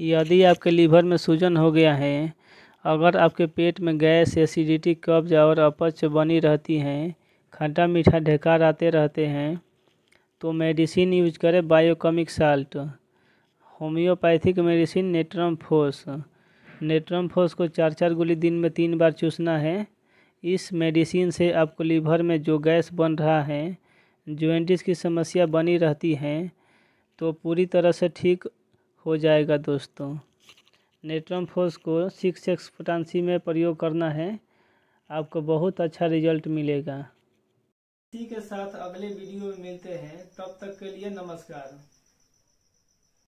यदि आपके लीवर में सूजन हो गया है अगर आपके पेट में गैस एसिडिटी कब्ज और अपच बनी रहती हैं खट्टा मीठा ढेकार आते रहते हैं तो मेडिसिन यूज करें biochemic salt homeopathic medicine natrum phos natrum phos को चार चार गोली दिन में तीन बार चूसना है इस मेडिसिन से आपको लीवर में जो गैस बन रहा है ज्वेंटिस की समस्या बनी रहती है तो पूरी तरह से ठीक हो जाएगा दोस्तों नेट्रम फोर्स को सिक्स एक्स पोटानसी में प्रयोग करना है आपको बहुत अच्छा रिजल्ट मिलेगा इसी के साथ अगले वीडियो में मिलते हैं तब तक के लिए नमस्कार